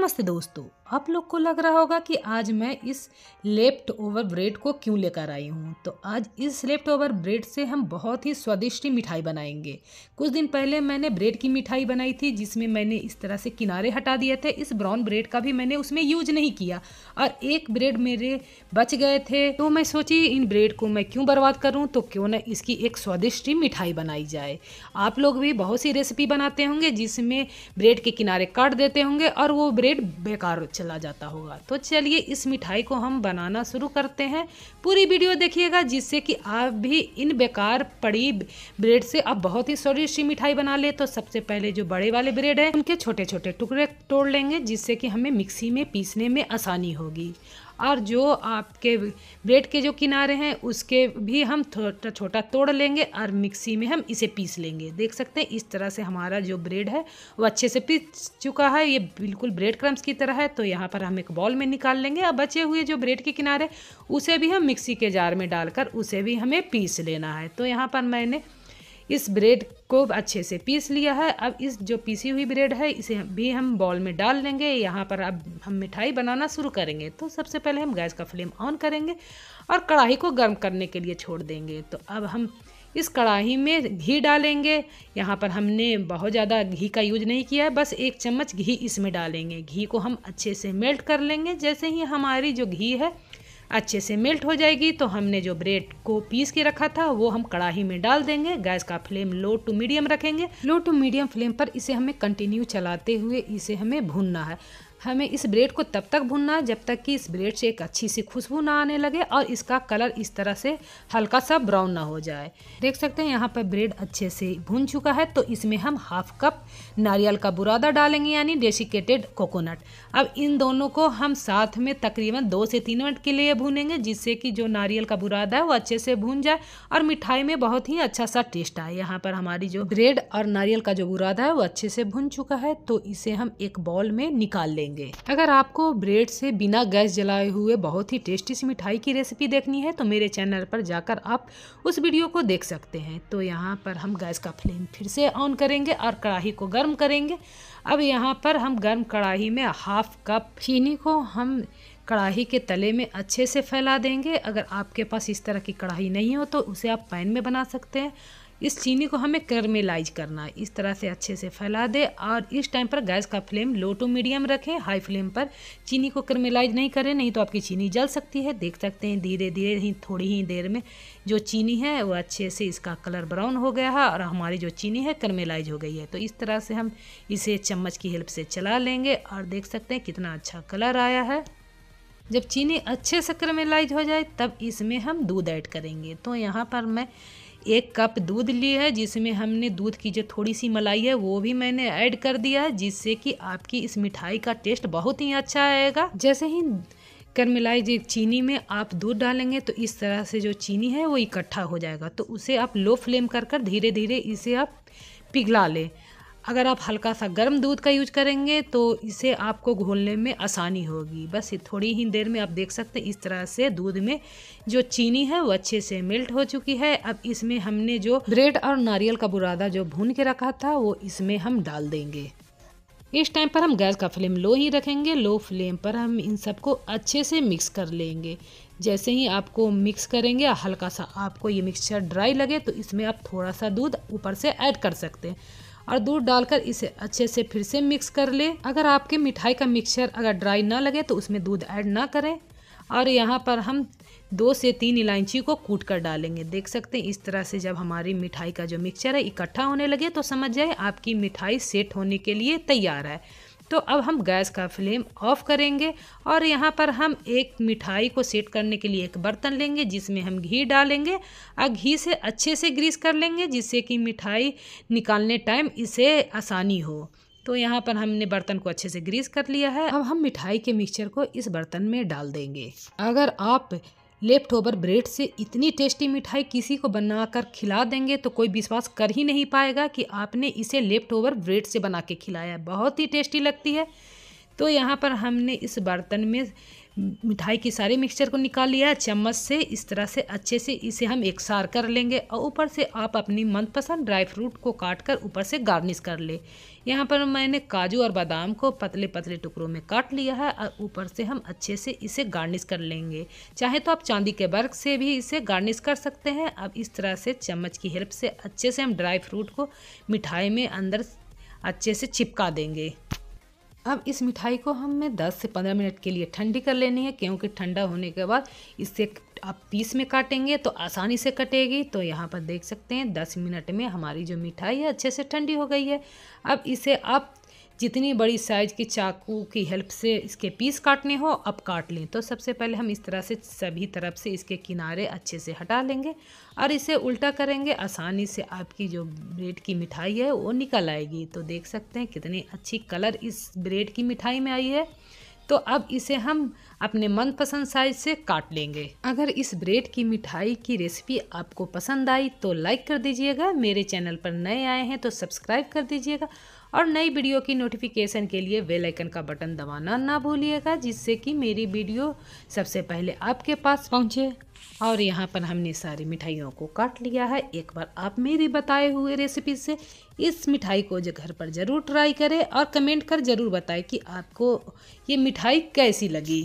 नमस्ते दोस्तों आप लोग को लग रहा होगा कि आज मैं इस लेफ्ट ओवर ब्रेड को क्यों लेकर आई हूँ तो आज इस लेफ्ट ओवर ब्रेड से हम बहुत ही स्वादिष्ट मिठाई बनाएंगे कुछ दिन पहले मैंने ब्रेड की मिठाई बनाई थी जिसमें मैंने इस तरह से किनारे हटा दिए थे इस ब्राउन ब्रेड का भी मैंने उसमें यूज नहीं किया और एक ब्रेड मेरे बच गए थे तो मैं सोची इन ब्रेड को मैं क्यों बर्बाद करूँ तो क्यों ना इसकी एक स्वादिष्ट मिठाई बनाई जाए आप लोग भी बहुत सी रेसिपी बनाते होंगे जिसमें ब्रेड के किनारे काट देते होंगे और वो ब्रेड बेकार चल चला जाता होगा तो चलिए इस मिठाई को हम बनाना शुरू करते हैं पूरी वीडियो देखिएगा जिससे कि आप भी इन बेकार पड़ी ब्रेड से आप बहुत ही स्वादिष्ट मिठाई बना ले तो सबसे पहले जो बड़े वाले ब्रेड हैं उनके छोटे छोटे टुकड़े तोड़ लेंगे जिससे कि हमें मिक्सी में पीसने में आसानी होगी और जो आपके ब्रेड के जो किनारे हैं उसके भी हम छोटा छोटा तोड़ लेंगे और मिक्सी में हम इसे पीस लेंगे देख सकते हैं इस तरह से हमारा जो ब्रेड है वो अच्छे से पीस चुका है ये बिल्कुल ब्रेड क्रम्स की तरह है तो यहाँ पर हम एक बॉल में निकाल लेंगे और बचे हुए जो ब्रेड के किनारे उसे भी हम मिक्सी के जार में डालकर उसे भी हमें पीस लेना है तो यहाँ पर मैंने इस ब्रेड को अच्छे से पीस लिया है अब इस जो पीसी हुई ब्रेड है इसे भी हम बॉल में डाल लेंगे यहाँ पर अब हम मिठाई बनाना शुरू करेंगे तो सबसे पहले हम गैस का फ्लेम ऑन करेंगे और कढ़ाई को गर्म करने के लिए छोड़ देंगे तो अब हम इस कढ़ाई में घी डालेंगे यहाँ पर हमने बहुत ज़्यादा घी का यूज नहीं किया है बस एक चम्मच घी इसमें डालेंगे घी को हम अच्छे से मेल्ट कर लेंगे जैसे ही हमारी जो घी है अच्छे से मेल्ट हो जाएगी तो हमने जो ब्रेड को पीस के रखा था वो हम कढ़ाई में डाल देंगे गैस का फ्लेम लो टू मीडियम रखेंगे लो टू मीडियम फ्लेम पर इसे हमें कंटिन्यू चलाते हुए इसे हमें भूनना है हमें इस ब्रेड को तब तक भुनना है जब तक कि इस ब्रेड से एक अच्छी सी खुशबू ना आने लगे और इसका कलर इस तरह से हल्का सा ब्राउन ना हो जाए देख सकते हैं यहाँ पर ब्रेड अच्छे से भुन चुका है तो इसमें हम हाफ कप नारियल का बुरादा डालेंगे यानी डेसिकेटेड कोकोनट अब इन दोनों को हम साथ में तकरीबन दो से तीन मिनट के लिए भूनेंगे जिससे कि जो नारियल का बुरादा है वो अच्छे से भून जाए और मिठाई में बहुत ही अच्छा सा टेस्ट आए यहाँ पर हमारी जो ब्रेड और नारियल का जो बुरादा है वो अच्छे से भुन चुका है तो इसे हम एक बॉल में निकाल लेंगे करेंगे अगर आपको ब्रेड से बिना गैस जलाए हुए बहुत ही टेस्टी सी मिठाई की रेसिपी देखनी है तो मेरे चैनल पर जाकर आप उस वीडियो को देख सकते हैं तो यहाँ पर हम गैस का फ्लेम फिर से ऑन करेंगे और कढ़ाई को गर्म करेंगे अब यहाँ पर हम गर्म कढ़ाई में हाफ कप चीनी को हम कढ़ाई के तले में अच्छे से फैला देंगे अगर आपके पास इस तरह की कढ़ाई नहीं हो तो उसे आप पैन में बना सकते हैं इस चीनी को हमें कर्मेलाइज करना है इस तरह से अच्छे से फैला दे और इस टाइम पर गैस का फ्लेम लो टू मीडियम रखें हाई फ्लेम पर चीनी को कर्मेलाइज नहीं करें नहीं तो आपकी चीनी जल सकती है देख सकते हैं धीरे धीरे ही थोड़ी ही देर में जो चीनी है वो अच्छे से इसका कलर ब्राउन हो गया है और हमारी जो चीनी है कर्मेलाइज हो गई है तो इस तरह से हम इसे चम्मच की हेल्प से चला लेंगे और देख सकते हैं कितना अच्छा कलर आया है जब चीनी अच्छे से कर्मेलाइज हो जाए तब इसमें हम दूध ऐड करेंगे तो यहाँ पर मैं एक कप दूध ली है जिसमें हमने दूध की जो थोड़ी सी मलाई है वो भी मैंने ऐड कर दिया है जिससे कि आपकी इस मिठाई का टेस्ट बहुत ही अच्छा आएगा जैसे ही जी चीनी में आप दूध डालेंगे तो इस तरह से जो चीनी है वो इकट्ठा हो जाएगा तो उसे आप लो फ्लेम कर कर धीरे धीरे इसे आप पिघला लें अगर आप हल्का सा गर्म दूध का यूज करेंगे तो इसे आपको घोलने में आसानी होगी बस थोड़ी ही देर में आप देख सकते हैं इस तरह से दूध में जो चीनी है वो अच्छे से मेल्ट हो चुकी है अब इसमें हमने जो ब्रेड और नारियल का बुरादा जो भून के रखा था वो इसमें हम डाल देंगे इस टाइम पर हम गैस का फ्लेम लो ही रखेंगे लो फ्लेम पर हम इन सबको अच्छे से मिक्स कर लेंगे जैसे ही आपको मिक्स करेंगे हल्का सा आपको ये मिक्सचर ड्राई लगे तो इसमें आप थोड़ा सा दूध ऊपर से ऐड कर सकते हैं और दूध डालकर इसे अच्छे से फिर से मिक्स कर ले अगर आपके मिठाई का मिक्सचर अगर ड्राई ना लगे तो उसमें दूध ऐड ना करें और यहाँ पर हम दो से तीन इलायची को कूट कर डालेंगे देख सकते हैं इस तरह से जब हमारी मिठाई का जो मिक्सचर है इकट्ठा होने लगे तो समझ जाए आपकी मिठाई सेट होने के लिए तैयार है तो अब हम गैस का फ्लेम ऑफ करेंगे और यहाँ पर हम एक मिठाई को सेट करने के लिए एक बर्तन लेंगे जिसमें हम घी डालेंगे और घी से अच्छे से ग्रीस कर लेंगे जिससे कि मिठाई निकालने टाइम इसे आसानी हो तो यहाँ पर हमने बर्तन को अच्छे से ग्रीस कर लिया है अब हम मिठाई के मिक्सचर को इस बर्तन में डाल देंगे अगर आप लेफ्ट ओवर ब्रेड से इतनी टेस्टी मिठाई किसी को बनाकर खिला देंगे तो कोई विश्वास कर ही नहीं पाएगा कि आपने इसे लेफ्ट ओवर ब्रेड से बना के खिलाया है बहुत ही टेस्टी लगती है तो यहाँ पर हमने इस बर्तन में मिठाई की सारी मिक्सचर को निकाल लिया चम्मच से इस तरह से अच्छे से इसे हम एक सार कर लेंगे और ऊपर से आप अपनी मनपसंद ड्राई फ्रूट को काट कर ऊपर से गार्निश कर ले यहाँ पर मैंने काजू और बादाम को पतले पतले टुकड़ों में काट लिया है और ऊपर से हम अच्छे से इसे गार्निश कर लेंगे चाहे तो आप चांदी के बर्क से भी इसे गार्निश कर सकते हैं अब इस तरह से चम्मच की हेल्प से अच्छे से हम ड्राई फ्रूट को मिठाई में अंदर अच्छे से चिपका देंगे अब इस मिठाई को हमें 10 से 15 मिनट के लिए ठंडी कर लेनी है क्योंकि ठंडा होने के बाद इससे आप पीस में काटेंगे तो आसानी से कटेगी तो यहाँ पर देख सकते हैं 10 मिनट में हमारी जो मिठाई है अच्छे से ठंडी हो गई है अब इसे आप जितनी बड़ी साइज की चाकू की हेल्प से इसके पीस काटने हो अब काट लें तो सबसे पहले हम इस तरह से सभी तरफ से इसके किनारे अच्छे से हटा लेंगे और इसे उल्टा करेंगे आसानी से आपकी जो ब्रेड की मिठाई है वो निकल आएगी तो देख सकते हैं कितनी अच्छी कलर इस ब्रेड की मिठाई में आई है तो अब इसे हम अपने मनपसंद साइज से काट लेंगे अगर इस ब्रेड की मिठाई की रेसिपी आपको पसंद आई तो लाइक कर दीजिएगा मेरे चैनल पर नए आए हैं तो सब्सक्राइब कर दीजिएगा और नई वीडियो की नोटिफिकेशन के लिए बेल आइकन का बटन दबाना ना भूलिएगा जिससे कि मेरी वीडियो सबसे पहले आपके पास पहुंचे और यहाँ पर हमने सारी मिठाइयों को काट लिया है एक बार आप मेरे बताए हुए रेसिपी से इस मिठाई को जो घर पर ज़रूर ट्राई करें और कमेंट कर ज़रूर बताएं कि आपको ये मिठाई कैसी लगी